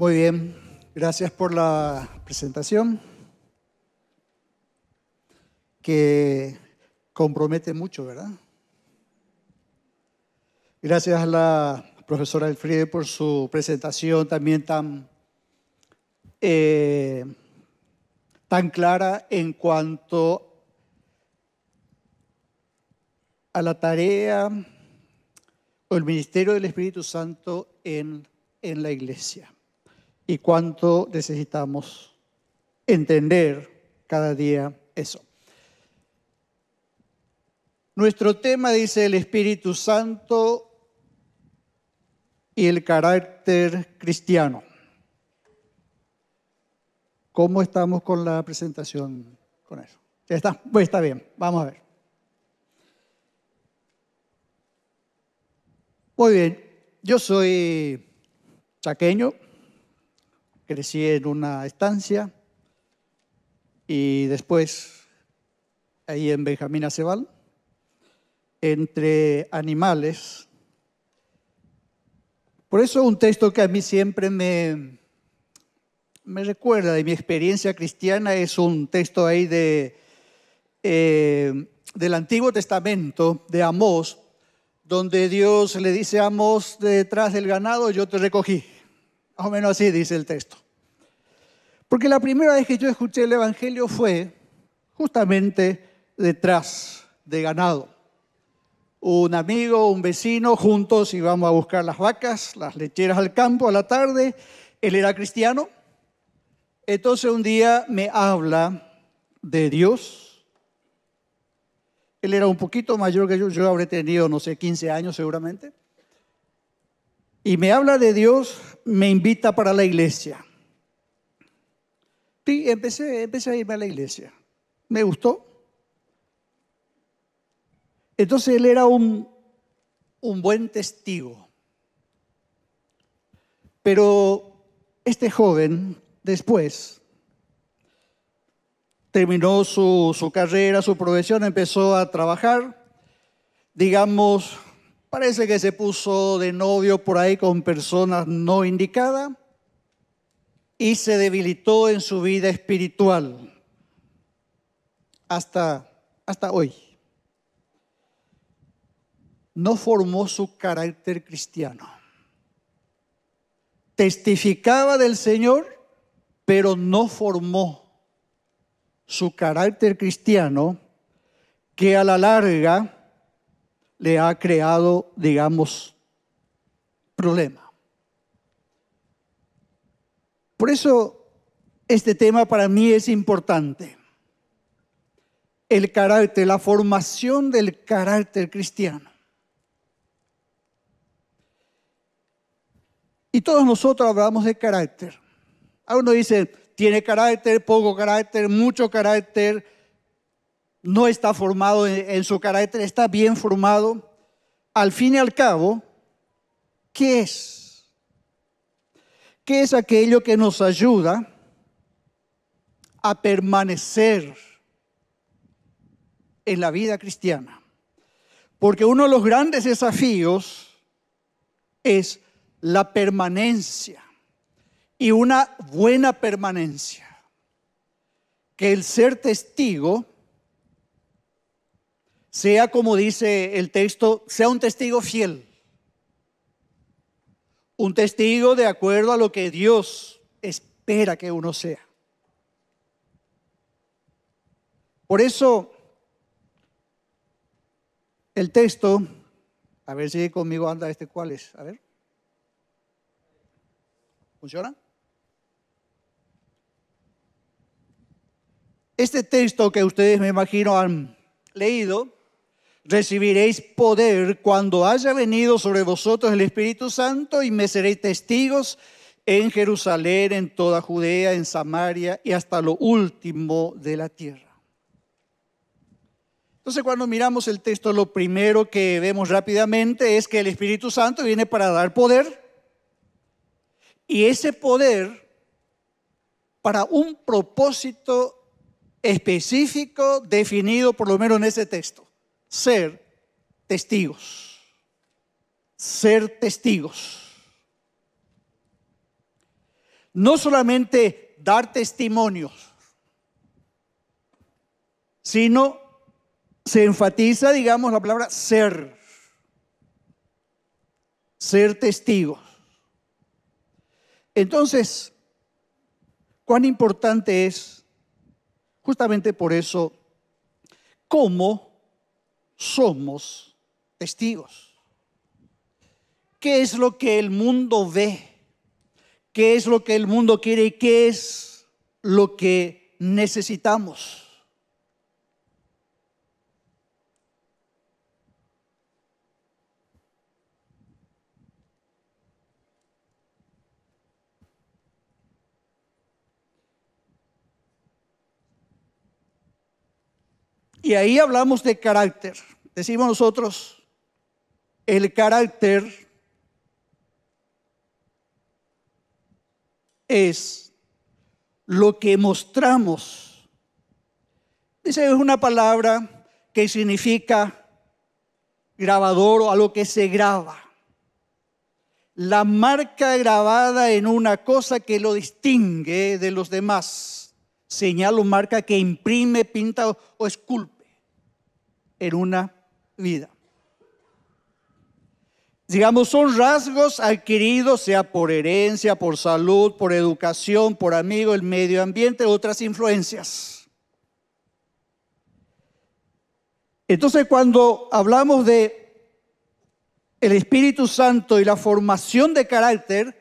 Muy bien, gracias por la presentación, que compromete mucho, ¿verdad? Gracias a la profesora alfredo por su presentación también tan, eh, tan clara en cuanto a la tarea o el ministerio del Espíritu Santo en, en la iglesia y cuánto necesitamos entender cada día eso. Nuestro tema dice el Espíritu Santo y el carácter cristiano. ¿Cómo estamos con la presentación con eso? Está, pues está bien, vamos a ver. Muy bien, yo soy chaqueño, crecí en una estancia y después ahí en Benjamín Acebal, entre animales. Por eso un texto que a mí siempre me, me recuerda de mi experiencia cristiana es un texto ahí de, eh, del Antiguo Testamento, de Amós, donde Dios le dice a Amós, detrás del ganado yo te recogí. Más o menos así dice el texto. Porque la primera vez que yo escuché el Evangelio fue justamente detrás de ganado. Un amigo, un vecino, juntos íbamos a buscar las vacas, las lecheras al campo a la tarde. Él era cristiano. Entonces un día me habla de Dios. Él era un poquito mayor que yo, yo habré tenido, no sé, 15 años seguramente. Y me habla de Dios me invita para la iglesia. Y empecé, empecé a irme a la iglesia. Me gustó. Entonces él era un, un buen testigo. Pero este joven después terminó su, su, carrera, su profesión, empezó a trabajar, digamos, Parece que se puso de novio por ahí con personas no indicadas y se debilitó en su vida espiritual hasta, hasta hoy. No formó su carácter cristiano. Testificaba del Señor, pero no formó su carácter cristiano que a la larga le ha creado, digamos, problema. Por eso este tema para mí es importante. El carácter, la formación del carácter cristiano. Y todos nosotros hablamos de carácter. Uno dice, tiene carácter, poco carácter, mucho carácter, no está formado en, su carácter, está bien formado. Al fin y al cabo, ¿qué es? ¿Qué es aquello que nos ayuda a permanecer en la vida cristiana? Porque uno de los grandes desafíos es la permanencia y una buena permanencia. Que el ser testigo sea como dice el texto, sea un testigo fiel. Un testigo de acuerdo a lo que Dios espera que uno sea. Por eso, el texto, a ver si conmigo anda este cuál es, a ver. ¿Funciona? Este texto que ustedes me imagino han leído recibiréis poder cuando haya venido sobre vosotros el Espíritu Santo y me seréis testigos en Jerusalén, en toda Judea, en Samaria y hasta lo último de la tierra. Entonces cuando miramos el texto, lo primero que vemos rápidamente es que el Espíritu Santo viene para dar poder y ese poder para un propósito específico definido por lo menos en ese texto ser testigos. Ser testigos. No solamente dar testimonios, sino se enfatiza, digamos, la palabra ser. Ser testigos. Entonces, cuán importante es, justamente por eso, cómo somos testigos. ¿Qué es lo que el mundo ve? ¿Qué es lo que el mundo quiere? ¿Qué es lo que necesitamos? Y ahí hablamos de carácter. Decimos nosotros, el carácter es lo que mostramos. Dice, es una palabra que significa grabador o a lo que se graba. La marca grabada en una cosa que lo distingue de los demás. Señal o marca que imprime, pinta o esculpe en una vida. Digamos, son rasgos adquiridos, sea por herencia, por salud, por educación, por amigo, el medio ambiente, otras influencias. Entonces, cuando hablamos de el Espíritu Santo y la formación de carácter,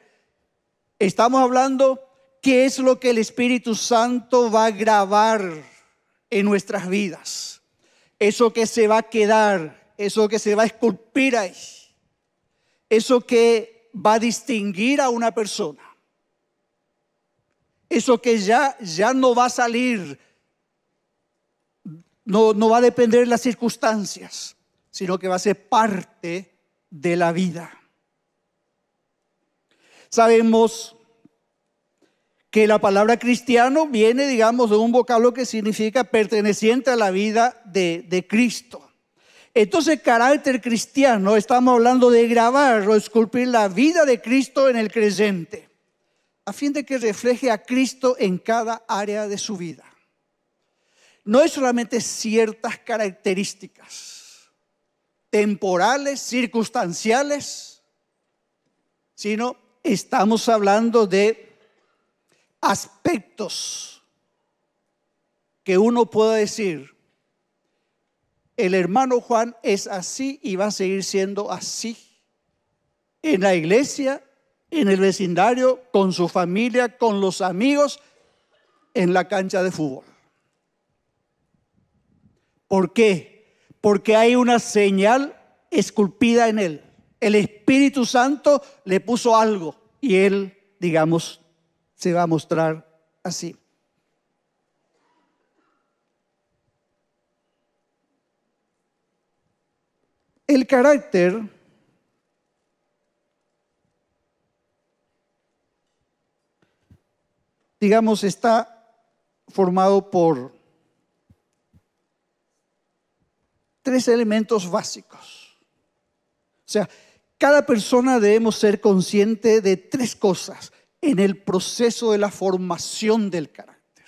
estamos hablando qué es lo que el Espíritu Santo va a grabar en nuestras vidas eso que se va a quedar, eso que se va a esculpir ahí, eso que va a distinguir a una persona, eso que ya, ya no va a salir, no, no va a depender de las circunstancias, sino que va a ser parte de la vida. Sabemos que la palabra cristiano viene, digamos, de un vocablo que significa perteneciente a la vida de, Cristo. Entonces, carácter cristiano, estamos hablando de grabar o esculpir la vida de Cristo en el creyente, a fin de que refleje a Cristo en cada área de su vida. No es solamente ciertas características temporales, circunstanciales, sino estamos hablando de aspectos que uno pueda decir, el hermano Juan es así y va a seguir siendo así. En la iglesia, en el vecindario, con su familia, con los amigos, en la cancha de fútbol. ¿Por qué? Porque hay una señal esculpida en él. El Espíritu Santo le puso algo y él, digamos, se va a mostrar así. El carácter digamos, está formado por tres elementos básicos. O sea, cada persona debemos ser consciente de tres cosas en el proceso de la formación del carácter.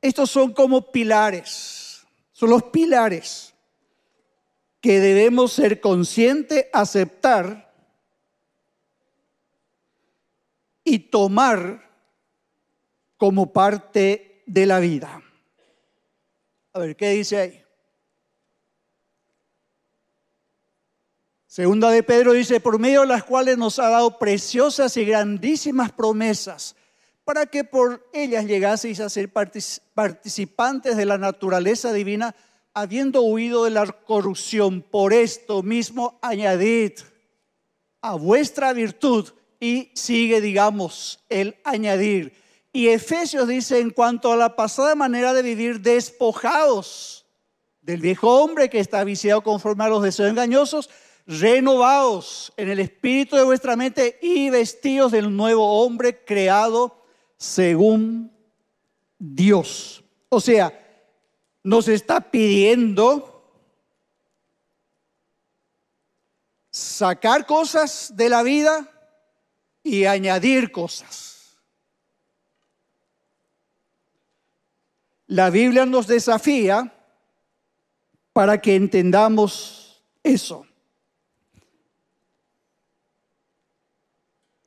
Estos son como pilares, son los pilares que debemos ser conscientes, aceptar y tomar como parte de la vida. A ver, ¿qué dice ahí? Segunda de Pedro dice, por medio de las cuales nos ha dado preciosas y grandísimas promesas, para que por ellas llegaseis a ser participantes de la naturaleza divina, habiendo huido de la corrupción. Por esto mismo añadid a vuestra virtud y sigue, digamos, el añadir. Y Efesios dice, en cuanto a la pasada manera de vivir, despojados del viejo hombre que está viciado conforme a los deseos engañosos, renovados en el espíritu de vuestra mente y vestidos del nuevo hombre creado según Dios. O sea, nos está pidiendo sacar cosas de la vida y añadir cosas. La Biblia nos desafía para que entendamos eso.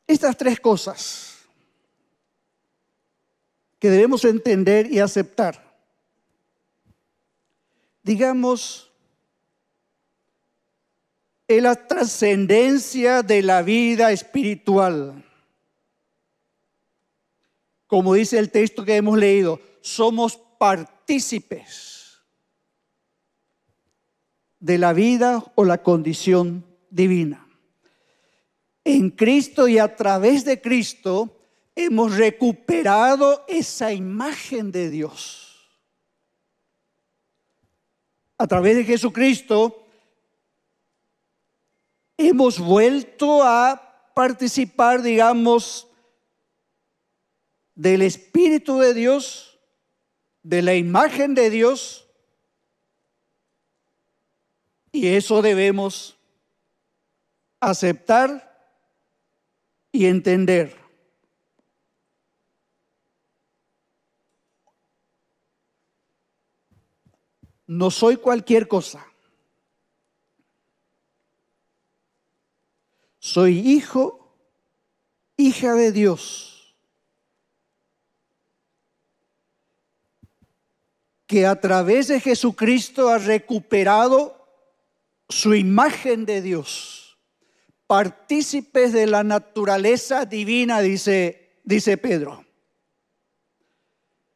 Estas tres cosas que debemos entender y aceptar. Digamos, es la trascendencia de la vida espiritual. Como dice el texto que hemos leído, somos partícipes de la vida o la condición divina en Cristo y a través de Cristo hemos recuperado esa imagen de Dios. A través de Jesucristo hemos vuelto a participar, digamos, del Espíritu de Dios, de la imagen de Dios, y eso debemos aceptar y entender. No soy cualquier cosa. Soy hijo, hija de Dios, que a través de Jesucristo ha recuperado su imagen de Dios partícipes de la naturaleza divina, dice, dice Pedro.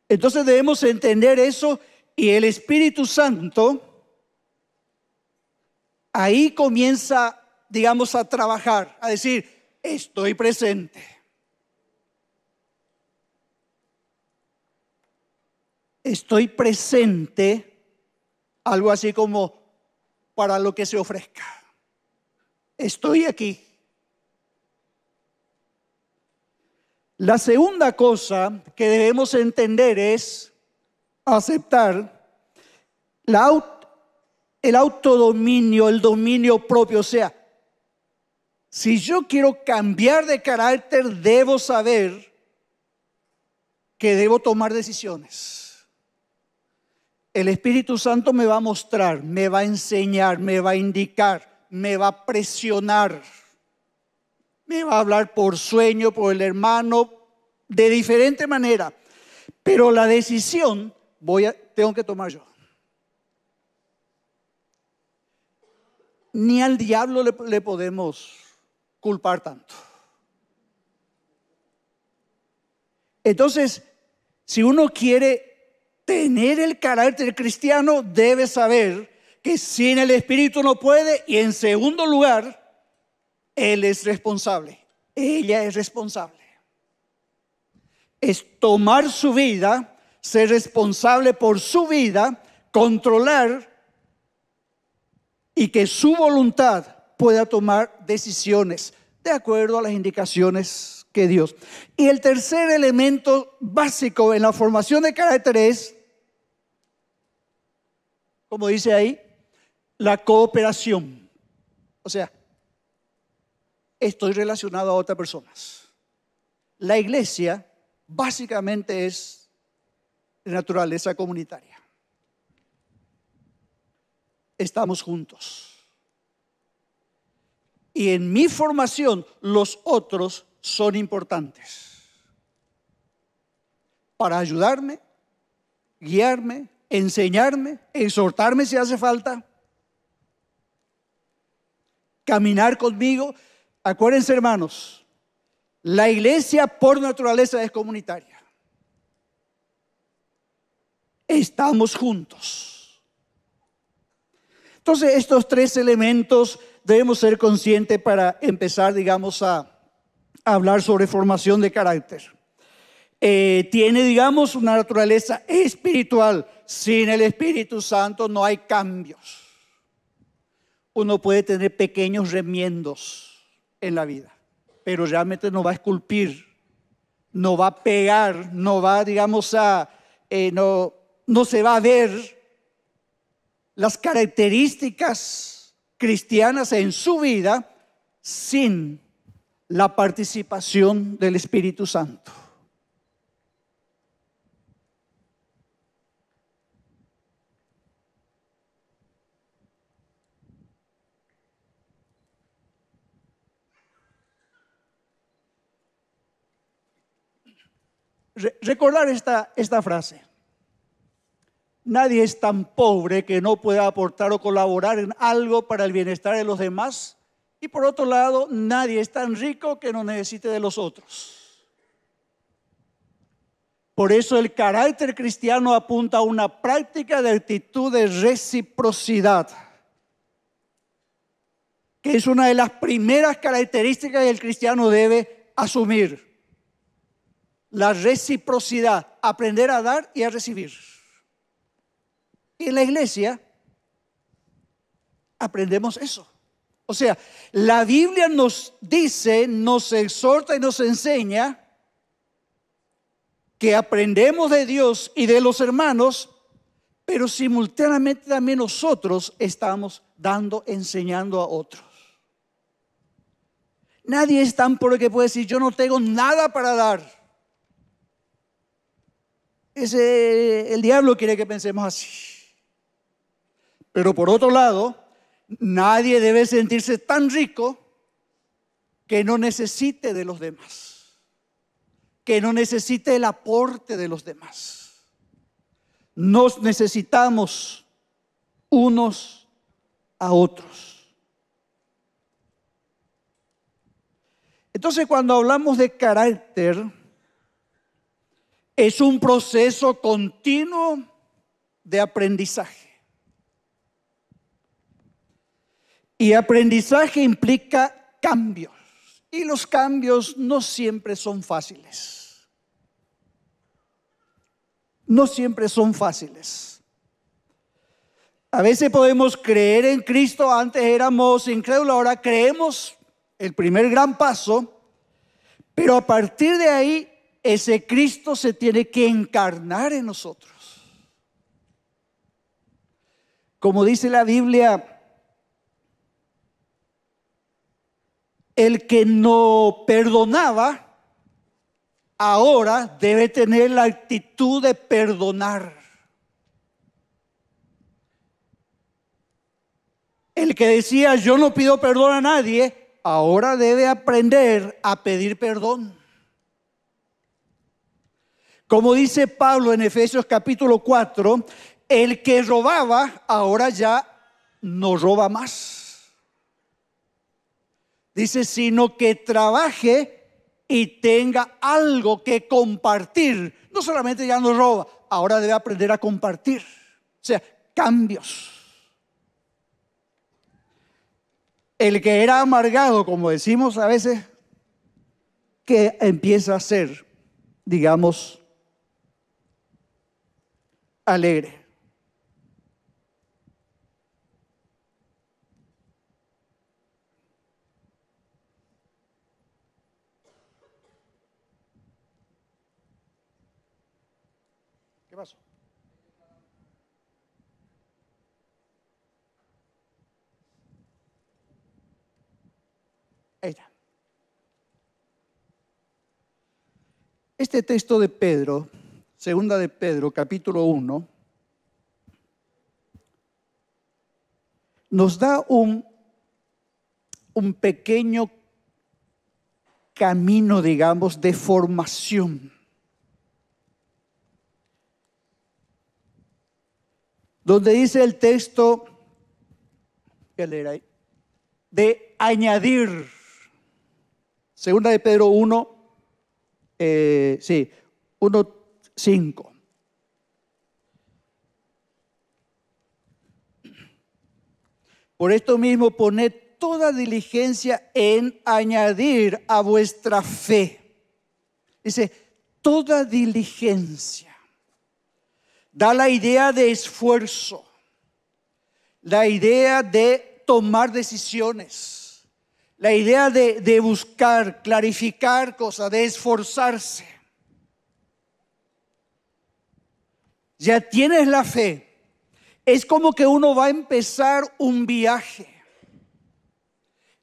Entonces debemos entender eso y el Espíritu Santo ahí comienza, digamos, a trabajar, a decir, estoy presente. Estoy presente, algo así como para lo que se ofrezca estoy aquí. La segunda cosa que debemos entender es aceptar el autodominio, el dominio propio. O sea, si yo quiero cambiar de carácter, debo saber que debo tomar decisiones. El Espíritu Santo me va a mostrar, me va a enseñar, me va a indicar me va a presionar. Me va a hablar por sueño, por el hermano, de diferente manera. Pero la decisión voy a, tengo que tomar yo. Ni al diablo le, le podemos culpar tanto. Entonces, si uno quiere tener el carácter cristiano, debe saber que sin el Espíritu no puede. Y en segundo lugar, Él es responsable. Ella es responsable. Es tomar su vida, ser responsable por su vida, controlar y que su voluntad pueda tomar decisiones de acuerdo a las indicaciones que Dios. Y el tercer elemento básico en la formación de carácter es, como dice ahí, la cooperación. O sea, estoy relacionado a otras personas. La iglesia básicamente es de naturaleza comunitaria. Estamos juntos. Y en mi formación los otros son importantes para ayudarme, guiarme, enseñarme, exhortarme si hace falta caminar conmigo. Acuérdense, hermanos, la iglesia por naturaleza es comunitaria. Estamos juntos. Entonces, estos tres elementos debemos ser conscientes para empezar, digamos, a, hablar sobre formación de carácter. Eh, tiene, digamos, una naturaleza espiritual. Sin el Espíritu Santo no hay cambios uno puede tener pequeños remiendos en la vida, pero realmente no va a esculpir, no va a pegar, no va, digamos, a, eh, no se va a ver las características cristianas en su vida sin la participación del Espíritu Santo. recordar esta, esta frase. Nadie es tan pobre que no pueda aportar o colaborar en algo para el bienestar de los demás. Y por otro lado, nadie es tan rico que no necesite de los otros. Por eso el carácter cristiano apunta a una práctica de actitud de reciprocidad, que es una de las primeras características que el cristiano debe asumir la reciprocidad, aprender a dar y a recibir. Y en la iglesia aprendemos eso. O sea, la Biblia nos dice, nos exhorta y nos enseña que aprendemos de Dios y de los hermanos, pero simultáneamente también nosotros estamos dando, enseñando a otros. Nadie es tan pobre que puede decir, yo no tengo nada para dar el diablo quiere que pensemos así. Pero por otro lado, nadie debe sentirse tan rico que no necesite de los demás, que no necesite el aporte de los demás. Nos necesitamos unos a otros. Entonces cuando hablamos de carácter, es un proceso continuo de aprendizaje. Y aprendizaje implica cambios. Y los cambios no siempre son fáciles. No siempre son fáciles. A veces podemos creer en Cristo, antes éramos incrédulos, ahora creemos el primer gran paso, pero a partir de ahí ese Cristo se tiene que encarnar en nosotros. Como dice la Biblia, el que no perdonaba, ahora debe tener la actitud de perdonar. El que decía, yo no pido perdón a nadie, ahora debe aprender a pedir perdón. Como dice Pablo en Efesios capítulo 4, el que robaba ahora ya no roba más. Dice, sino que trabaje y tenga algo que compartir. No solamente ya no roba, ahora debe aprender a compartir. O sea, cambios. El que era amargado, como decimos a veces, que empieza a ser, digamos, alegre. ¿Qué pasó? Ahí Este texto de Pedro Segunda de Pedro, capítulo 1, nos da un, un pequeño camino, digamos, de formación. Donde dice el texto, De añadir. Segunda de Pedro 1, eh, sí, 1, 5. Por esto mismo poned toda diligencia en añadir a vuestra fe. Dice, toda diligencia. Da la idea de esfuerzo, la idea de tomar decisiones, la idea de, de buscar, clarificar cosas, de esforzarse. ya tienes la fe, es como que uno va a empezar un viaje.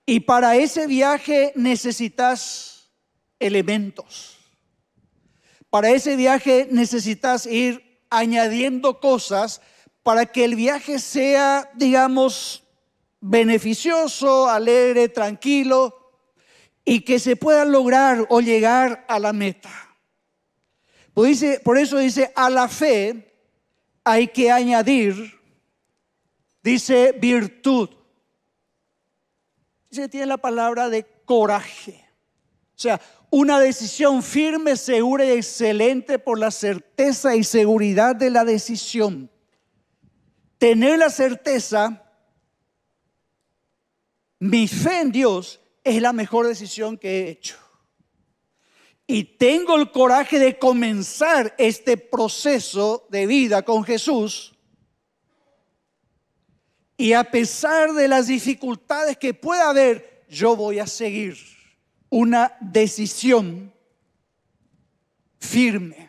Y para ese viaje necesitas elementos. Para ese viaje necesitas ir añadiendo cosas para que el viaje sea, digamos, beneficioso, alegre, tranquilo y que se pueda lograr o llegar a la meta. Pues por, eso dice, a la fe hay que añadir, dice virtud. Dice, tiene la palabra de coraje. O sea, una decisión firme, segura y excelente por la certeza y seguridad de la decisión. Tener la certeza, mi fe en Dios es la mejor decisión que he hecho y tengo el coraje de comenzar este proceso de vida con Jesús, y a pesar de las dificultades que pueda haber, yo voy a seguir una decisión firme.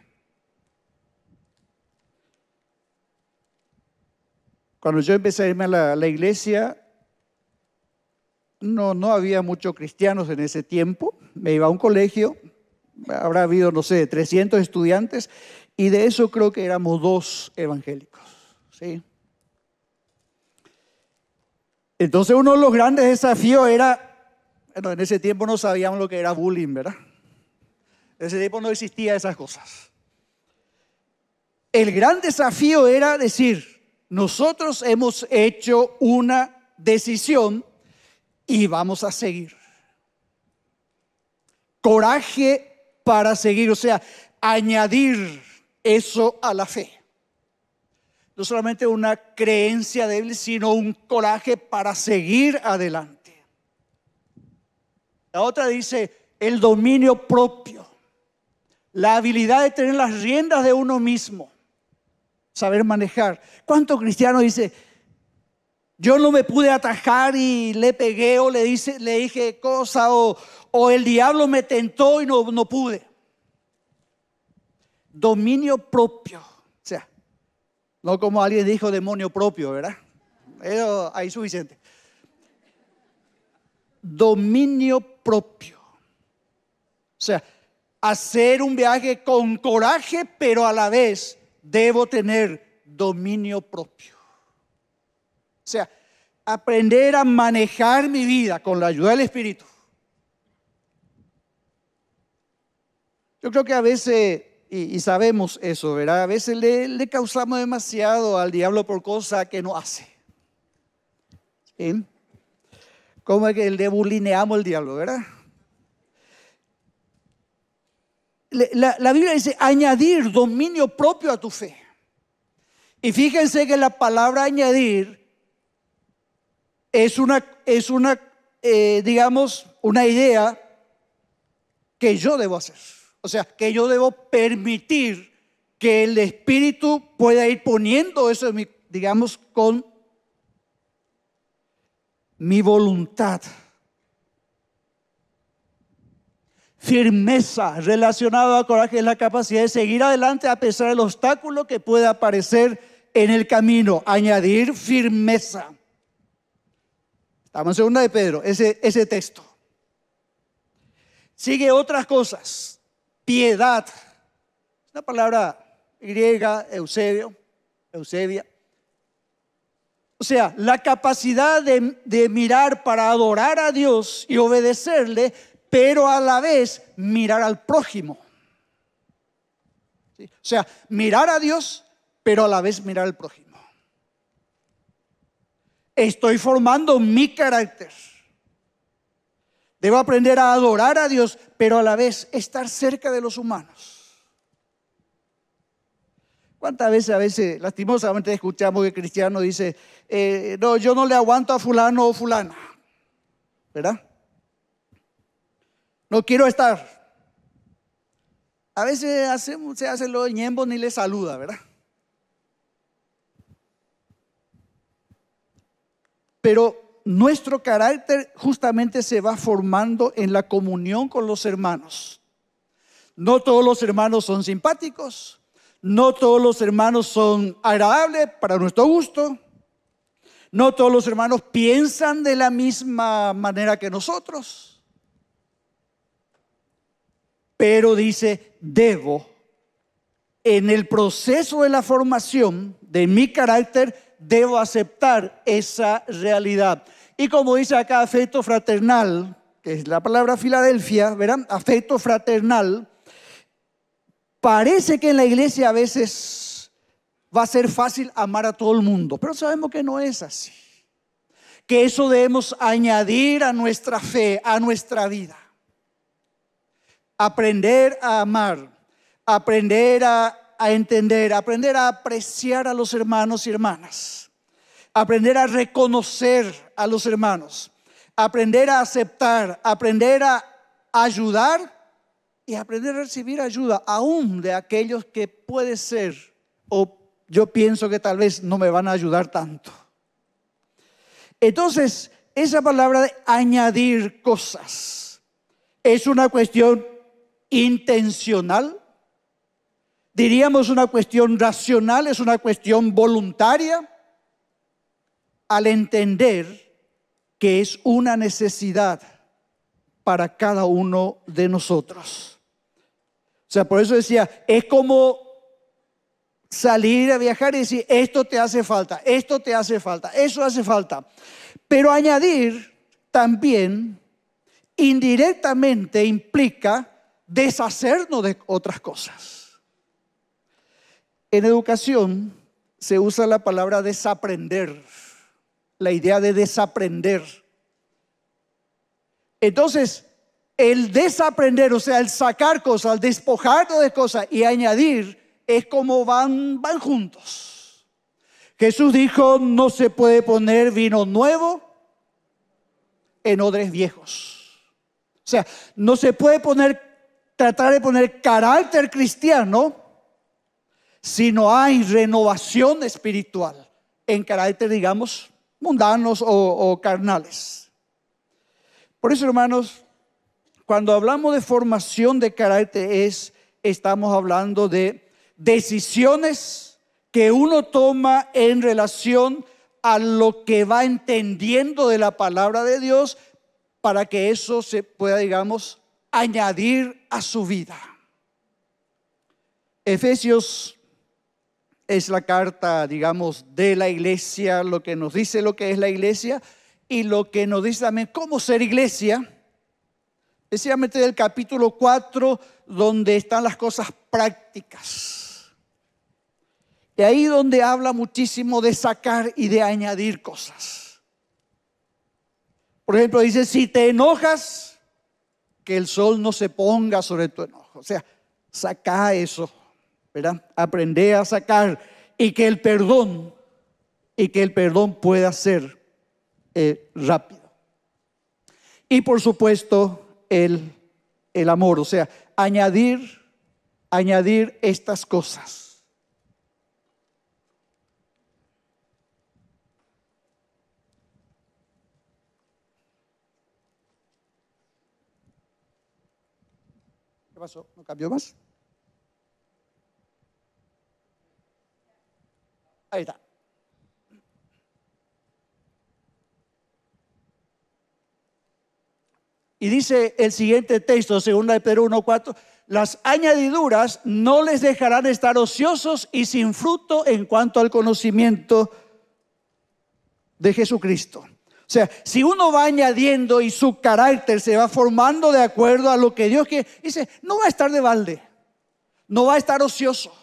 Cuando yo empecé a irme a la, iglesia, no, no había muchos cristianos en ese tiempo. Me iba a un colegio, habrá habido, no sé, 300 estudiantes y de eso creo que éramos dos evangélicos. ¿sí? Entonces uno de los grandes desafíos era, en ese tiempo no sabíamos lo que era bullying, ¿verdad? En ese tiempo no existía esas cosas. El gran desafío era decir, nosotros hemos hecho una decisión y vamos a seguir. Coraje para seguir, o sea, añadir eso a la fe. No solamente una creencia débil, sino un coraje para seguir adelante. La otra dice el dominio propio, la habilidad de tener las riendas de uno mismo, saber manejar. cuánto cristiano dice, yo no me pude atajar y le pegué o le, dice, le dije cosa o, o el diablo me tentó y no, pude. Dominio propio. O sea, no como alguien dijo demonio propio, ¿verdad? Pero hay suficiente. Dominio propio. O sea, hacer un viaje con coraje, pero a la vez debo tener dominio propio. O sea, aprender a manejar mi vida con la ayuda del Espíritu Yo creo que a veces, y, sabemos eso, ¿verdad? A veces le, causamos demasiado al diablo por cosas que no hace. ¿Sí? Como es que le bulineamos al diablo, ¿verdad? La, Biblia dice añadir dominio propio a tu fe. Y fíjense que la palabra añadir es una, es una eh, digamos, una idea que yo debo hacer. O sea, que yo debo permitir que el Espíritu pueda ir poniendo eso, digamos, con mi voluntad. Firmeza relacionada a coraje es la capacidad de seguir adelante a pesar del obstáculo que pueda aparecer en el camino. Añadir firmeza. Estamos en segunda de Pedro, ese, ese texto. Sigue otras cosas piedad. Una palabra griega, Eusebio, Eusebia. O sea, la capacidad de, mirar para adorar a Dios y obedecerle, pero a la vez mirar al prójimo. O sea, mirar a Dios, pero a la vez mirar al prójimo. Estoy formando mi carácter Debo aprender a adorar a Dios, pero a la vez estar cerca de los humanos. ¿Cuántas veces a veces lastimosamente escuchamos que el cristiano dice, eh, no, yo no le aguanto a fulano o fulana? ¿Verdad? No quiero estar. A veces se hace lo de ñembo ni le saluda, ¿verdad? Pero nuestro carácter justamente se va formando en la comunión con los hermanos. No todos los hermanos son simpáticos, no todos los hermanos son agradables para nuestro gusto, no todos los hermanos piensan de la misma manera que nosotros. Pero dice, debo, en el proceso de la formación de mi carácter, debo aceptar esa realidad. Y como dice acá, afecto fraternal, que es la palabra Filadelfia, ¿verdad? Afecto fraternal. Parece que en la iglesia a veces va a ser fácil amar a todo el mundo, pero sabemos que no es así. Que eso debemos añadir a nuestra fe, a nuestra vida. Aprender a amar, aprender a entender, aprender a apreciar a los hermanos y hermanas aprender a reconocer a los hermanos, aprender a aceptar, aprender a ayudar y aprender a recibir ayuda aún de aquellos que puede ser o yo pienso que tal vez no me van a ayudar tanto. Entonces, esa palabra de añadir cosas es una cuestión intencional, diríamos una cuestión racional, es una cuestión voluntaria al entender que es una necesidad para cada uno de nosotros. O sea, por eso decía, es como salir a viajar y decir, esto te hace falta, esto te hace falta, eso hace falta. Pero añadir también indirectamente implica deshacernos de otras cosas. En educación se usa la palabra desaprender la idea de desaprender. Entonces, el desaprender, o sea, el sacar cosas, Al despojar de cosas y añadir, es como van, van juntos. Jesús dijo, no se puede poner vino nuevo en odres viejos. O sea, no se puede poner, tratar de poner carácter cristiano si no hay renovación espiritual en carácter, digamos, mundanos o, carnales. Por eso, hermanos, cuando hablamos de formación de carácter es, estamos hablando de decisiones que uno toma en relación a lo que va entendiendo de la palabra de Dios para que eso se pueda, digamos, añadir a su vida. Efesios es la carta, digamos, de la iglesia, lo que nos dice lo que es la iglesia y lo que nos dice también cómo ser iglesia, especialmente del capítulo 4, donde están las cosas prácticas. Y ahí donde habla muchísimo de sacar y de añadir cosas. Por ejemplo, dice, si te enojas, que el sol no se ponga sobre tu enojo. O sea, saca eso. ¿verdad? Aprende a sacar y que el perdón, y que el perdón pueda ser eh, rápido. Y por supuesto, el, el amor, o sea, añadir, añadir estas cosas. ¿Qué pasó? ¿No cambió más? Ahí está. Y dice el siguiente texto, segunda de Pedro 1:4, las añadiduras no les dejarán estar ociosos y sin fruto en cuanto al conocimiento de Jesucristo. O sea, si uno va añadiendo y su carácter se va formando de acuerdo a lo que Dios quiere, dice, no va a estar de balde, no va a estar ocioso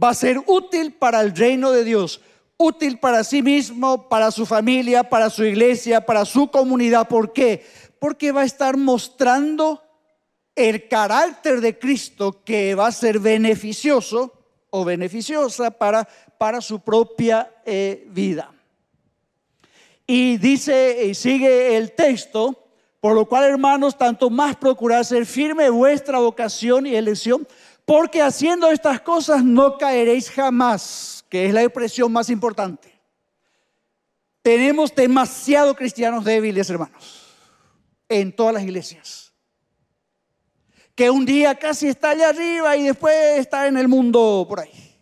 va a ser útil para el reino de Dios, útil para sí mismo, para su familia, para su iglesia, para su comunidad. ¿Por qué? Porque va a estar mostrando el carácter de Cristo que va a ser beneficioso o beneficiosa para, para su propia eh, vida. Y dice y sigue el texto por lo cual, hermanos, tanto más procurad ser firme vuestra vocación y elección, porque haciendo estas cosas no caeréis jamás, que es la expresión más importante. Tenemos demasiado cristianos débiles, hermanos, en todas las iglesias. Que un día casi está allá arriba y después está en el mundo por ahí.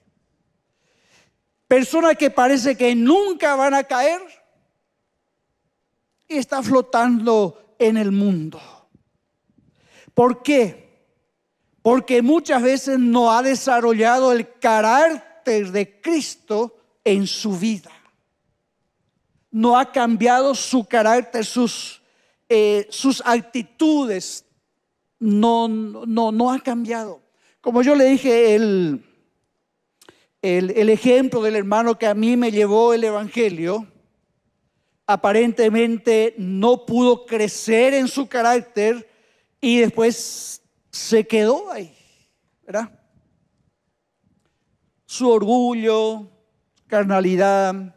Personas que parece que nunca van a caer y está flotando en el mundo. ¿Por qué? Porque muchas veces no ha desarrollado el carácter de Cristo en su vida. No ha cambiado su carácter, sus, eh, sus actitudes. No, no, no ha cambiado. Como yo le dije, el, el ejemplo del hermano que a mí me llevó el Evangelio, aparentemente no pudo crecer en su carácter y después se quedó ahí, ¿verdad? Su orgullo, carnalidad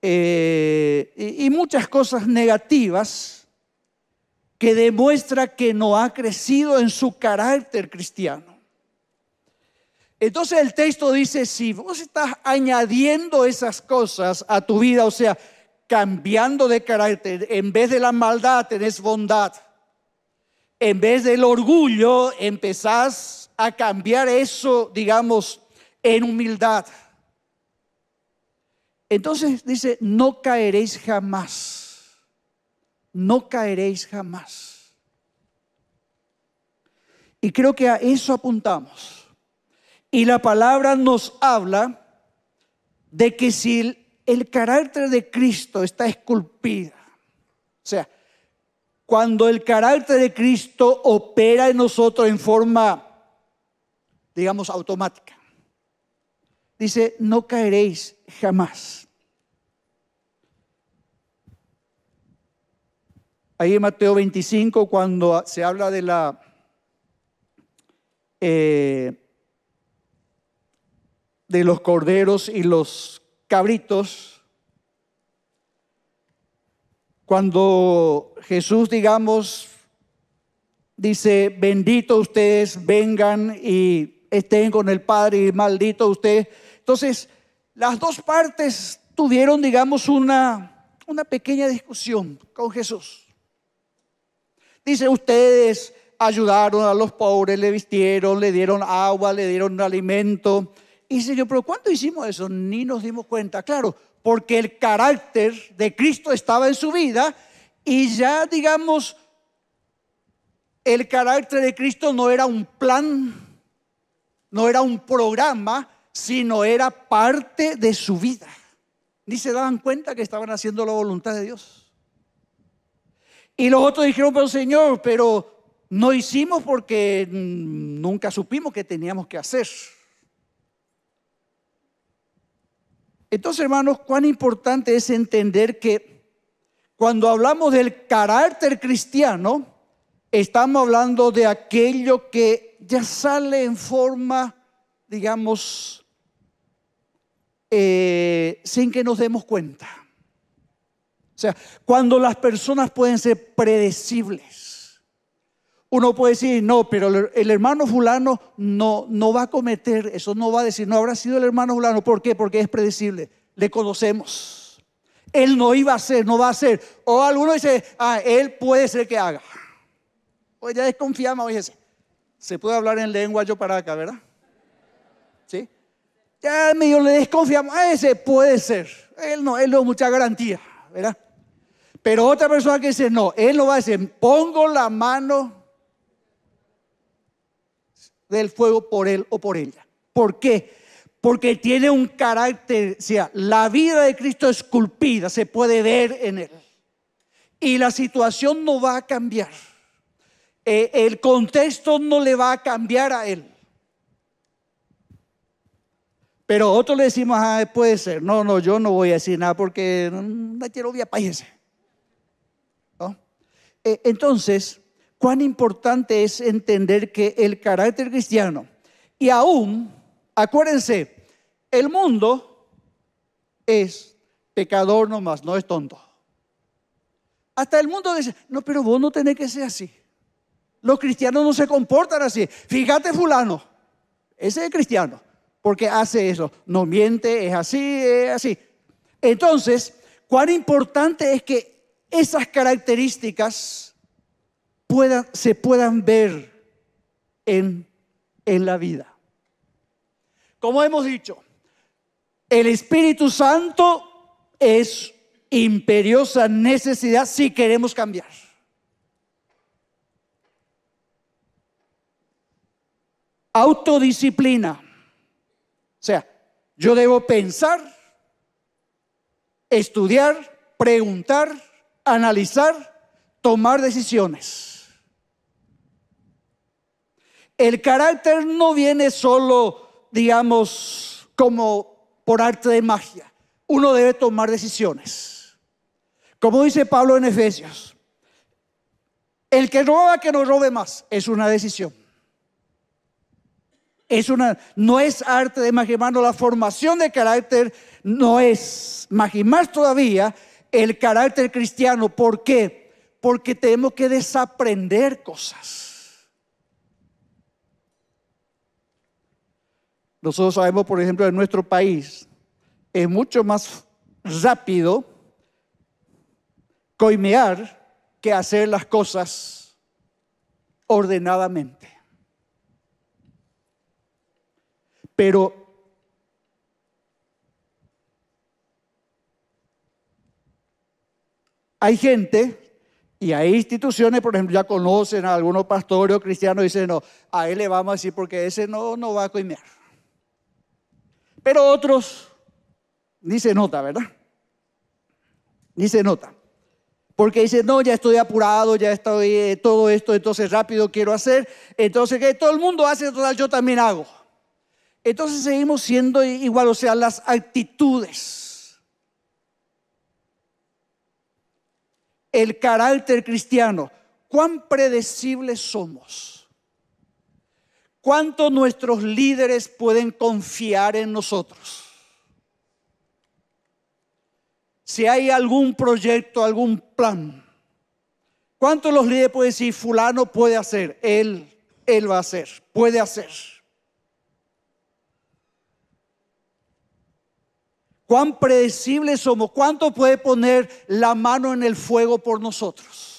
eh, y muchas cosas negativas que demuestra que no ha crecido en su carácter cristiano. Entonces el texto dice, si vos estás añadiendo esas cosas a tu vida, o sea, cambiando de carácter. En vez de la maldad tenés bondad. En vez del orgullo empezás a cambiar eso, digamos, en humildad. Entonces dice, no caeréis jamás. No caeréis jamás. Y creo que a eso apuntamos. Y la palabra nos habla de que si el carácter de Cristo está esculpida. O sea, cuando el carácter de Cristo opera en nosotros en forma, digamos, automática, dice, no caeréis jamás. Ahí en Mateo 25, cuando se habla de la... Eh, de los corderos y los cabritos, cuando Jesús, digamos, dice, bendito ustedes, vengan y estén con el Padre y maldito usted. Entonces, las dos partes tuvieron, digamos, una, una pequeña discusión con Jesús. Dice, ustedes ayudaron a los pobres, le vistieron, le dieron agua, le dieron alimento. Y Señor, pero cuando hicimos eso? Ni nos dimos cuenta. Claro, porque el carácter de Cristo estaba en su vida y ya, digamos, el carácter de Cristo no era un plan, no era un programa, sino era parte de su vida. Ni se daban cuenta que estaban haciendo la voluntad de Dios. Y los otros dijeron, pero Señor, pero no hicimos porque mm, nunca supimos que teníamos que hacer. Entonces, hermanos, cuán importante es entender que cuando hablamos del carácter cristiano, estamos hablando de aquello que ya sale en forma, digamos, eh, sin que nos demos cuenta. O sea, cuando las personas pueden ser predecibles uno puede decir, no, pero el hermano fulano no, no va a cometer, eso no va a decir, no habrá sido el hermano fulano. ¿Por qué? Porque es predecible, le conocemos. Él no iba a ser, no va a ser. O alguno dice, ah, él puede ser que haga. O pues ya desconfiamos, oye, se puede hablar en lengua yo para acá, ¿verdad? ¿Sí? Ya medio le desconfiamos, a ah, ese puede ser. Él no, él no mucha garantía, ¿verdad? Pero otra persona que dice, no, él lo va a decir, pongo la mano del fuego por él o por ella. ¿Por qué? Porque tiene un carácter, o sea, la vida de Cristo esculpida se puede ver en él. Y la situación no va a cambiar. Eh, el contexto no le va a cambiar a él. Pero otros le decimos, ah, puede ser. No, no, yo no voy a decir nada porque mm, no quiero eh, vía países. entonces, cuán importante es entender que el carácter cristiano, y aún, acuérdense, el mundo es pecador nomás, no es tonto. Hasta el mundo dice, no, pero vos no tenés que ser así. Los cristianos no se comportan así. Fíjate fulano, ese es cristiano, porque hace eso, no miente, es así, es así. Entonces, cuán importante es que esas características puedan, se puedan ver en, en la vida. Como hemos dicho, el Espíritu Santo es imperiosa necesidad si queremos cambiar. Autodisciplina. O sea, yo debo pensar, estudiar, preguntar, analizar, tomar decisiones. El carácter no viene solo, digamos, como por arte de magia. Uno debe tomar decisiones. Como dice Pablo en Efesios, el que roba que no robe más es una decisión. Es una, no es arte de magia, hermano. La formación de carácter no es magia. Más todavía, el carácter cristiano. ¿Por qué? Porque tenemos que desaprender cosas. Nosotros sabemos, por ejemplo, en nuestro país es mucho más rápido coimear que hacer las cosas ordenadamente. Pero hay gente y hay instituciones, por ejemplo, ya conocen a algunos pastores o cristianos y dicen, no, a él le vamos a decir porque ese no, no va a coimear. Pero otros ni se nota, ¿verdad? Ni se nota. Porque dice, no, ya estoy apurado, ya estoy eh, todo esto, entonces rápido quiero hacer. Entonces, que todo el mundo hace, yo también hago. Entonces seguimos siendo igual, o sea, las actitudes. El carácter cristiano, cuán predecibles somos. ¿Cuánto nuestros líderes pueden confiar en nosotros? Si hay algún proyecto, algún plan, ¿cuántos los líderes pueden decir, fulano puede hacer, él, él va a hacer, puede hacer? cuán predecibles somos, cuánto puede poner la mano en el fuego por nosotros.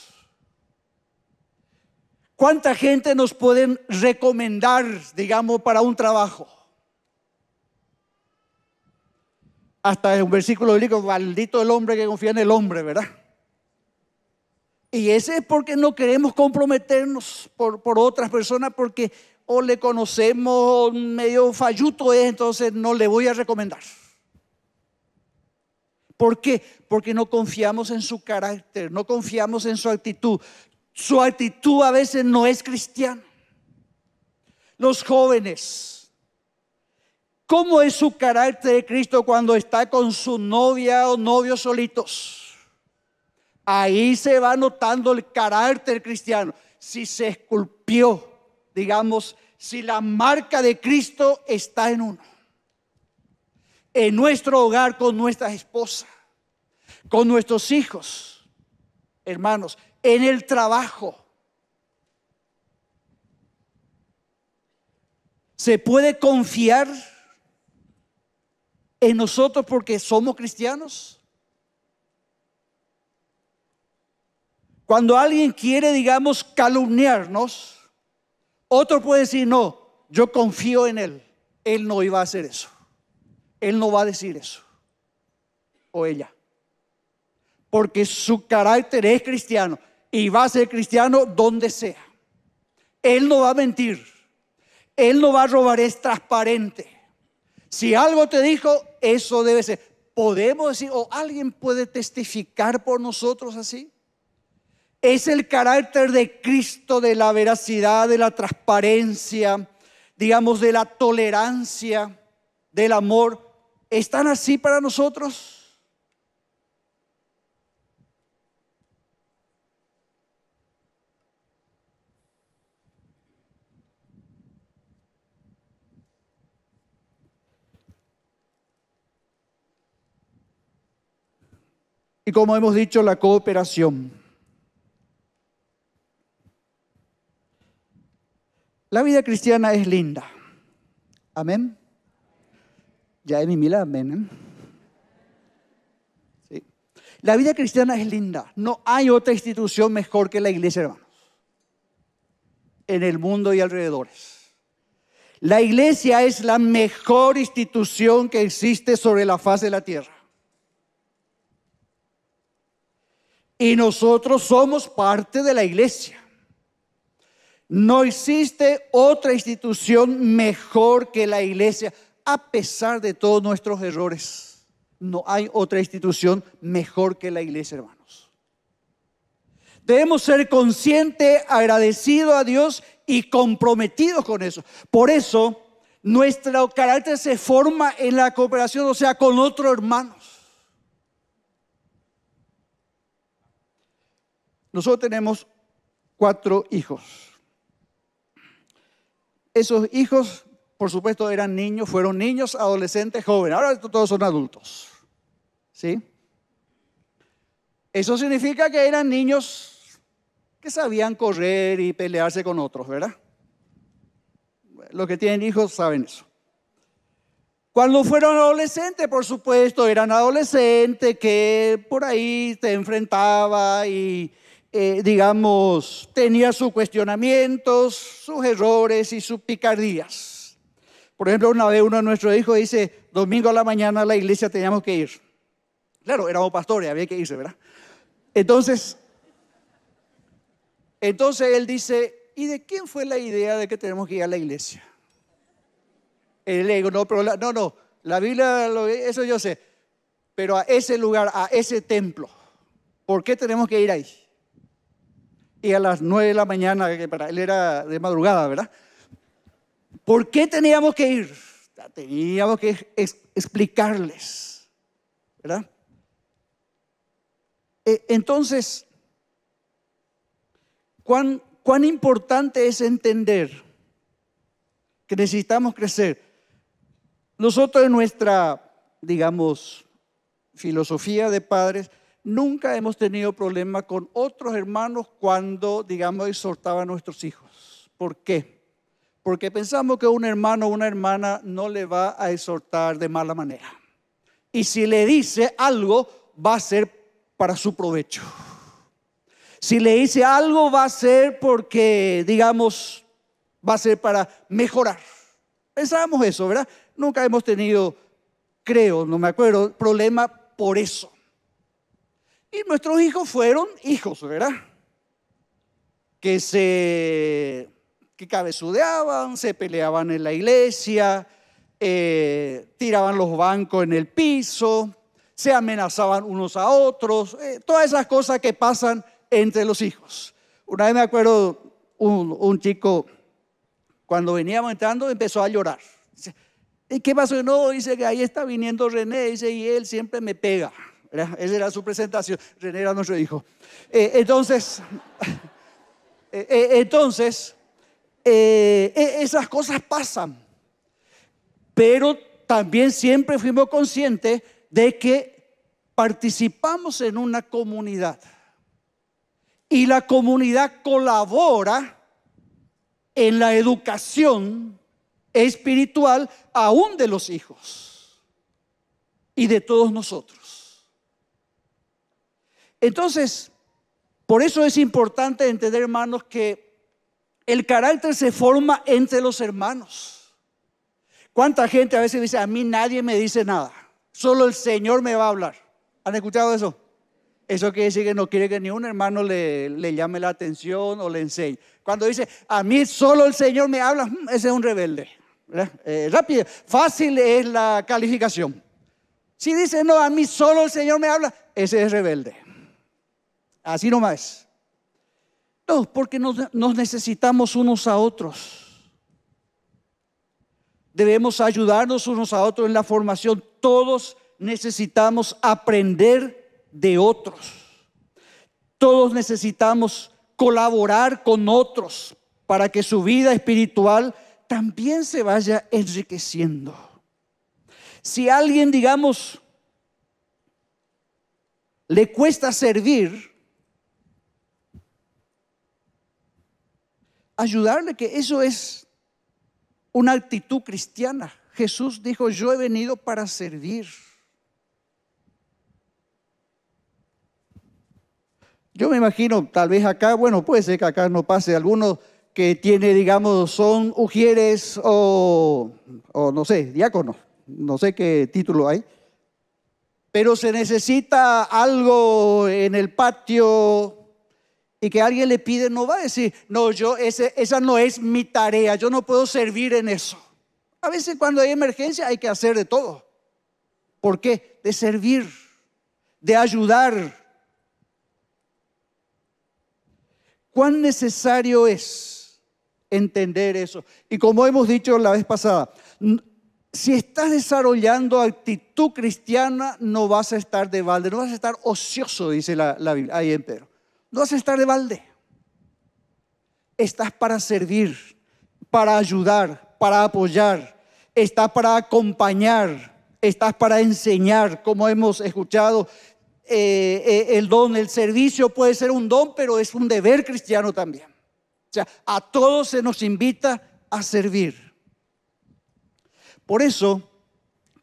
¿Cuánta gente nos pueden recomendar, digamos, para un trabajo? Hasta en un versículo bíblico, maldito el hombre que confía en el hombre, ¿verdad? Y ese es porque no queremos comprometernos por, por otras personas, porque o le conocemos medio falluto es, ¿eh? entonces no le voy a recomendar. ¿Por qué? Porque no confiamos en su carácter, no confiamos en su actitud. Su actitud a veces no es cristiana. Los jóvenes, ¿cómo es su carácter de Cristo cuando está con su novia o novio solitos? Ahí se va notando el carácter cristiano. Si se esculpió, digamos, si la marca de Cristo está en uno. En nuestro hogar con nuestra esposa con nuestros hijos. Hermanos, en el trabajo. Se puede confiar en nosotros porque somos cristianos. Cuando alguien quiere, digamos, calumniarnos, otro puede decir, no, yo confío en él. Él no iba a hacer eso. Él no va a decir eso. O ella porque su carácter es cristiano y va a ser cristiano donde sea. Él no va a mentir, él no va a robar, es transparente. Si algo te dijo, eso debe ser. Podemos decir, o alguien puede testificar por nosotros así. Es el carácter de Cristo, de la veracidad, de la transparencia, digamos, de la tolerancia, del amor. ¿Están así para nosotros? y como hemos dicho, la cooperación. La vida cristiana es linda. Amén. Ya en mi mila, amén. ¿eh? La vida cristiana es linda. No hay otra institución mejor que la iglesia, hermanos. En el mundo y alrededores. La iglesia es la mejor institución que existe sobre la faz de la tierra. y nosotros somos parte de la iglesia. No existe otra institución mejor que la iglesia, a pesar de todos nuestros errores. No hay otra institución mejor que la iglesia, hermanos. Debemos ser conscientes, agradecidos a Dios y comprometidos con eso. Por eso, nuestro carácter se forma en la cooperación, o sea, con otros hermanos. Nosotros tenemos cuatro hijos. Esos hijos, por supuesto, eran niños, fueron niños, adolescentes, jóvenes. Ahora todos son adultos. ¿Sí? Eso significa que eran niños que sabían correr y pelearse con otros, ¿verdad? Los que tienen hijos saben eso. Cuando fueron adolescentes, por supuesto, eran adolescentes que por ahí se enfrentaba y eh, digamos, tenía sus cuestionamientos, sus errores y sus picardías. Por ejemplo, una vez uno de nuestros hijos dice, domingo a la mañana a la iglesia teníamos que ir. Claro, éramos pastores, había que irse, ¿verdad? Entonces, entonces él dice, ¿y de quién fue la idea de que tenemos que ir a la iglesia? Él le no, pero no, no, la Biblia, eso yo sé, pero a ese lugar, a ese templo, ¿por qué tenemos que ir ahí? y a las nueve de la mañana, que para él era de madrugada, ¿verdad? ¿Por qué teníamos que ir? Teníamos que explicarles, ¿verdad? E-, entonces, ¿cuán, cuán importante es entender que necesitamos crecer. Nosotros en nuestra, digamos, filosofía de padres, Nunca hemos tenido problema con otros hermanos cuando, digamos, exhortaba a nuestros hijos. ¿Por qué? Porque pensamos que un hermano o una hermana no le va a exhortar de mala manera. Y si le dice algo, va a ser para su provecho. Si le dice algo, va a ser porque, digamos, va a ser para mejorar. Pensábamos eso, ¿verdad? Nunca hemos tenido, creo, no me acuerdo, problema por eso. Y nuestros hijos fueron hijos, ¿verdad? Que se que cabezudeaban, se peleaban en la iglesia, eh, tiraban los bancos en el piso, se amenazaban unos a otros, eh, todas esas cosas que pasan entre los hijos. Una vez me acuerdo un, un chico, cuando veníamos entrando, empezó a llorar. ¿Y qué pasó? No, dice que ahí está viniendo René, dice, y él siempre me pega. Esa era su presentación. René era nuestro hijo. Eh, entonces, eh, eh, entonces esas cosas pasan. Pero también siempre fuimos conscientes de que participamos en una comunidad. Y la comunidad colabora en la educación espiritual aún de los hijos y de todos nosotros. Entonces, por eso es importante entender, hermanos, que el carácter se forma entre los hermanos. ¿Cuánta gente a veces dice, a mí nadie me dice nada, solo el Señor me va a hablar? ¿Han escuchado eso? Eso quiere decir que no quiere que ni un hermano le, llame la atención o le enseñe. Cuando dice, a mí solo el Señor me habla, mm, ese es un rebelde. Eh, rápido, fácil es la calificación. Si dice, no, a mí solo el Señor me habla, ese es rebelde. Así nomás. Todos porque nos, nos necesitamos unos a otros. Debemos ayudarnos unos a otros en la formación. Todos necesitamos aprender de otros. Todos necesitamos colaborar con otros para que su vida espiritual también se vaya enriqueciendo. Si alguien, digamos, le cuesta servir, ayudarle, que eso es una actitud cristiana. Jesús dijo, yo he venido para servir. Yo me imagino, tal vez acá, bueno, puede ser que acá no pase, algunos que tiene, digamos, son ujieres o, o no sé, diáconos, no sé qué título hay, pero se necesita algo en el patio, y que alguien le pide, no va a decir, no, yo, esa no es mi tarea, yo no puedo servir en eso. A veces cuando hay emergencia hay que hacer de todo. ¿Por qué? De servir, de ayudar. ¿Cuán necesario es entender eso? Y como hemos dicho la vez pasada, si estás desarrollando actitud cristiana, no vas a estar de balde, no vas a estar ocioso, dice la, la Biblia, ahí en no vas a estar de balde. Estás para servir, para ayudar, para apoyar. Estás para acompañar. Estás para enseñar, como hemos escuchado. Eh, eh, el don, el servicio puede ser un don, pero es un deber cristiano también. O sea, a todos se nos invita a servir. Por eso,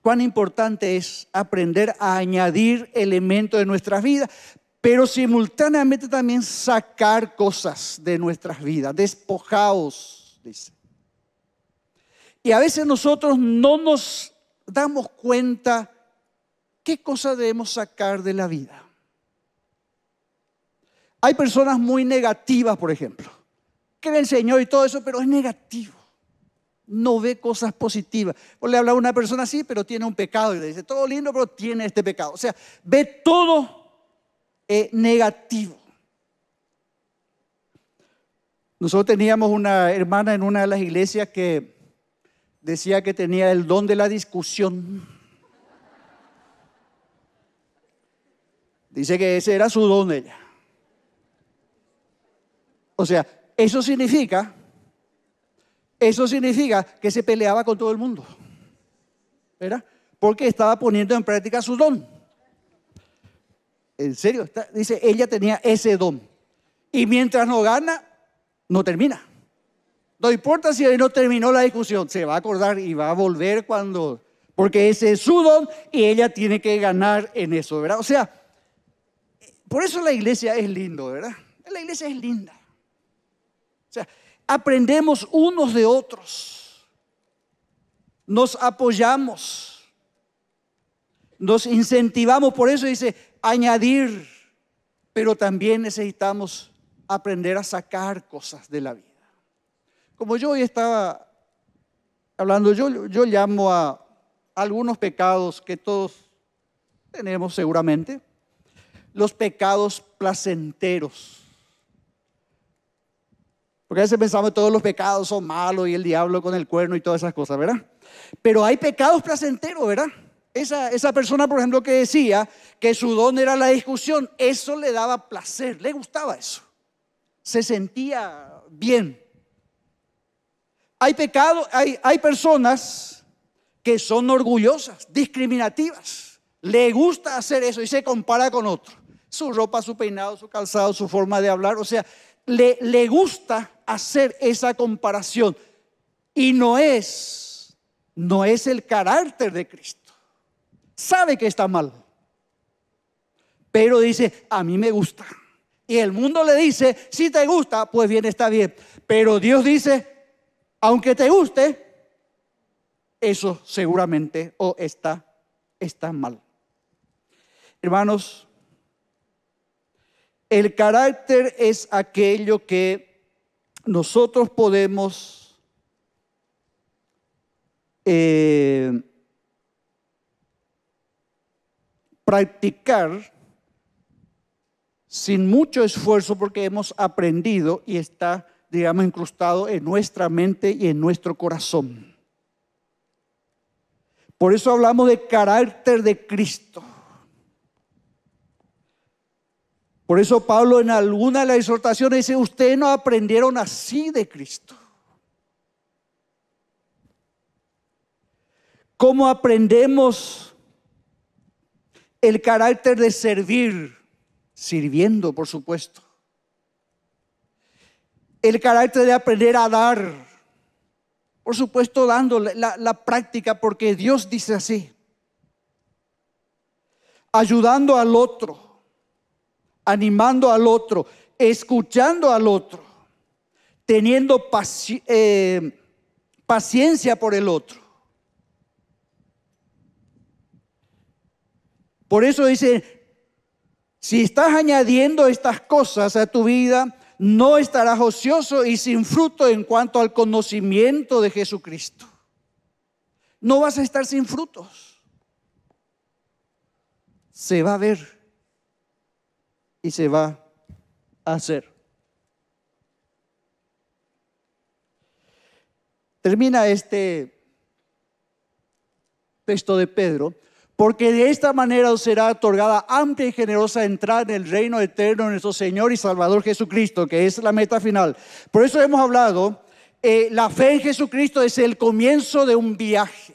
cuán importante es aprender a añadir elementos de nuestras vidas pero simultáneamente también sacar cosas de nuestras vidas, despojados dice. Y a veces nosotros no nos damos cuenta qué cosas debemos sacar de la vida. Hay personas muy negativas, por ejemplo. que el Señor y todo eso, pero es negativo. No ve cosas positivas. O le habla a una persona así, pero tiene un pecado. Y le dice, todo lindo, pero tiene este pecado. O sea, ve todo es eh, negativo. Nosotros teníamos una hermana en una de las iglesias que decía que tenía el don de la discusión. Dice que ese era su don ella. O sea, eso significa, eso significa que se peleaba con todo el mundo. ¿Verdad? Porque estaba poniendo en práctica su don. En serio, dice, ella tenía ese don. Y mientras no gana, no termina. No importa si no terminó la discusión, se va a acordar y va a volver cuando... Porque ese es su don y ella tiene que ganar en eso, ¿verdad? O sea, por eso la iglesia es linda, ¿verdad? La iglesia es linda. O sea, aprendemos unos de otros. Nos apoyamos. Nos incentivamos. Por eso dice, añadir, pero también necesitamos aprender a sacar cosas de la vida. Como yo hoy estaba hablando, yo, yo llamo a algunos pecados que todos tenemos seguramente, los pecados placenteros. Porque a veces pensamos que todos los pecados son malos y el diablo con el cuerno y todas esas cosas, ¿verdad? Pero hay pecados placenteros, ¿verdad? Esa, persona, por ejemplo, que decía que su don era la discusión, eso le daba placer, le gustaba eso. Se sentía bien. Hay pecado, hay, hay personas que son orgullosas, discriminativas. Le gusta hacer eso y se compara con otro. Su ropa, su peinado, su calzado, su forma de hablar. O sea, le, le gusta hacer esa comparación. Y no es, no es el carácter de Cristo sabe que está mal. Pero dice, a mí me gusta. Y el mundo le dice, si te gusta, pues bien, está bien. Pero Dios dice, aunque te guste, eso seguramente o está, está mal. Hermanos, el carácter es aquello que nosotros podemos eh, practicar sin mucho esfuerzo porque hemos aprendido y está, digamos, incrustado en nuestra mente y en nuestro corazón. Por eso hablamos de carácter de Cristo. Por eso Pablo en alguna de las exhortaciones dice, ustedes no aprendieron así de Cristo. ¿Cómo aprendemos el carácter de servir, sirviendo, por supuesto. El carácter de aprender a dar, por supuesto, dando la, práctica, porque Dios dice así. Ayudando al otro, animando al otro, escuchando al otro, teniendo eh, paciencia por el otro. Por eso dice, si estás añadiendo estas cosas a tu vida, no estarás ocioso y sin fruto en cuanto al conocimiento de Jesucristo. No vas a estar sin frutos. Se va a ver y se va a hacer. Termina este texto de Pedro porque de esta manera será otorgada amplia y generosa entrada en el reino eterno de nuestro Señor y Salvador Jesucristo, que es la meta final. Por eso hemos hablado, eh, la fe en Jesucristo es el comienzo de un viaje.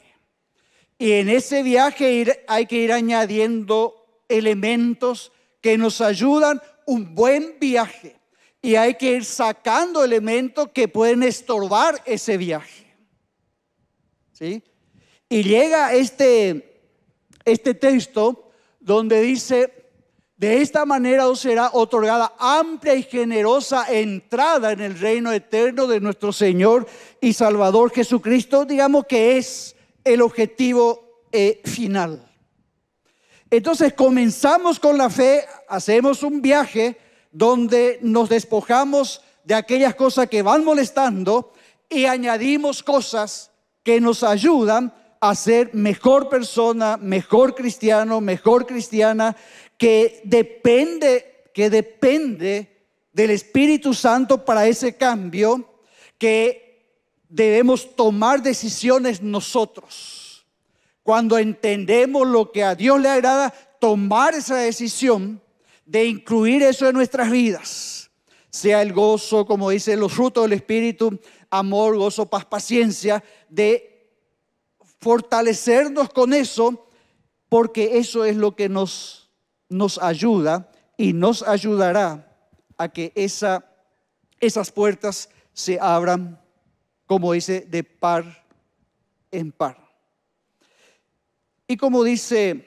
Y en ese viaje hay que ir añadiendo elementos que nos ayudan un buen viaje. Y hay que ir sacando elementos que pueden estorbar ese viaje. ¿Sí? Y llega este este texto donde dice, de esta manera os será otorgada amplia y generosa entrada en el reino eterno de nuestro Señor y Salvador Jesucristo, digamos que es el objetivo eh, final. Entonces comenzamos con la fe, hacemos un viaje donde nos despojamos de aquellas cosas que van molestando y añadimos cosas que nos ayudan a ser mejor persona, mejor cristiano, mejor cristiana, que depende, que depende del Espíritu Santo para ese cambio, que debemos tomar decisiones nosotros. Cuando entendemos lo que a Dios le agrada, tomar esa decisión de incluir eso en nuestras vidas. Sea el gozo, como dice los frutos del Espíritu, amor, gozo, paz, paciencia, de fortalecernos con eso, porque eso es lo que nos, nos ayuda y nos ayudará a que esa, esas puertas se abran, como dice, de par en par. Y como dice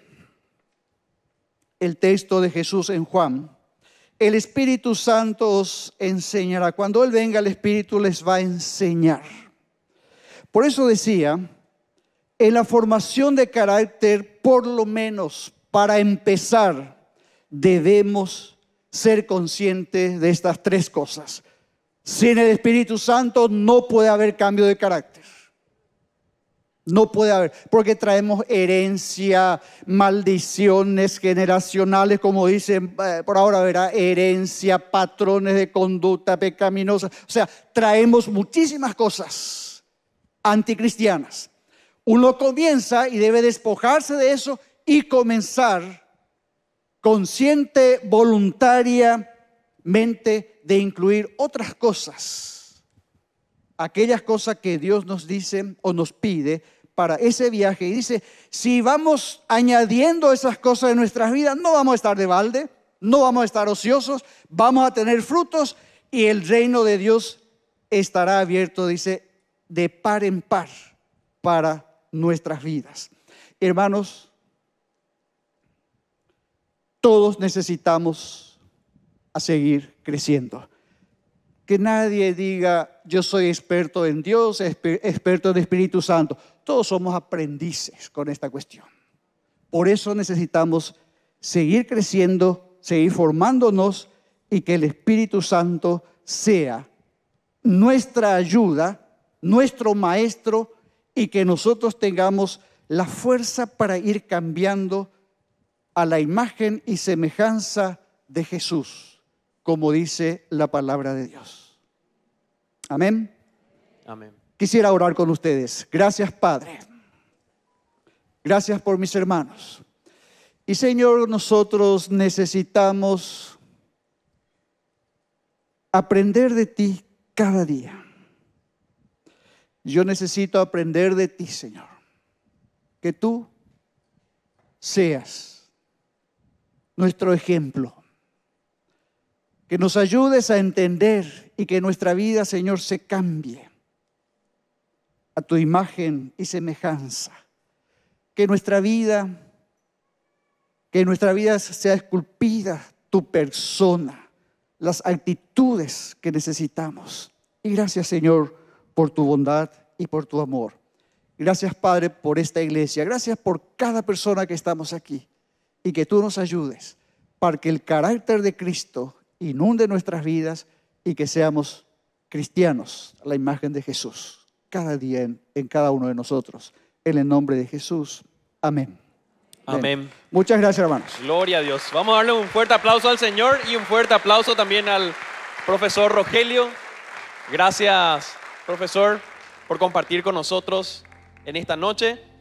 el texto de Jesús en Juan, el Espíritu Santo os enseñará. Cuando Él venga, el Espíritu les va a enseñar. Por eso decía, en la formación de carácter, por lo menos para empezar, debemos ser conscientes de estas tres cosas. Sin el Espíritu Santo no puede haber cambio de carácter. No puede haber, porque traemos herencia, maldiciones generacionales, como dicen eh, por ahora, verá, herencia, patrones de conducta pecaminosa. O sea, traemos muchísimas cosas anticristianas uno comienza y debe despojarse de eso y comenzar consciente, voluntariamente de incluir otras cosas, aquellas cosas que Dios nos dice o nos pide para ese viaje. Y dice, si vamos añadiendo esas cosas en nuestras vidas, no vamos a estar de balde, no vamos a estar ociosos, vamos a tener frutos y el reino de Dios estará abierto, dice, de par en par para nuestras vidas. Hermanos, todos necesitamos a seguir creciendo. Que nadie diga, yo soy experto en Dios, experto en Espíritu Santo. Todos somos aprendices con esta cuestión. Por eso necesitamos seguir creciendo, seguir formándonos y que el Espíritu Santo sea nuestra ayuda, nuestro maestro y que nosotros tengamos la fuerza para ir cambiando a la imagen y semejanza de Jesús, como dice la palabra de Dios. Amén. Amén. Quisiera orar con ustedes. Gracias, Padre. Gracias por mis hermanos. Y Señor, nosotros necesitamos aprender de ti cada día. Yo necesito aprender de ti, Señor. Que tú seas nuestro ejemplo. Que nos ayudes a entender y que nuestra vida, Señor, se cambie a tu imagen y semejanza. Que nuestra vida, que nuestra vida sea esculpida tu persona, las actitudes que necesitamos. Y gracias, Señor por tu bondad y por tu amor. Gracias, Padre, por esta iglesia. Gracias por cada persona que estamos aquí. Y que tú nos ayudes para que el carácter de Cristo inunde nuestras vidas y que seamos cristianos a la imagen de Jesús, cada día en, cada uno de nosotros. En el nombre de Jesús. Amén. Amén. Muchas gracias, hermanos. Gloria a Dios. Vamos a darle un fuerte aplauso al Señor y un fuerte aplauso también al profesor Rogelio. Gracias profesor, por compartir con nosotros en esta noche.